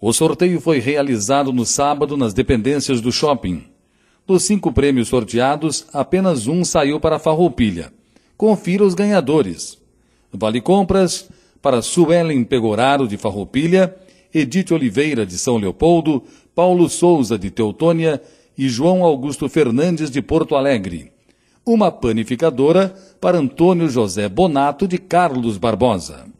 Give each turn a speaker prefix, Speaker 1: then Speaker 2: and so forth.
Speaker 1: O sorteio foi realizado no sábado nas dependências do shopping. Dos cinco prêmios sorteados, apenas um saiu para a Farroupilha. Confira os ganhadores. Vale Compras para Suelen Pegoraro, de Farroupilha, Edith Oliveira, de São Leopoldo, Paulo Souza, de Teutônia e João Augusto Fernandes, de Porto Alegre. Uma panificadora para Antônio José Bonato, de Carlos Barbosa.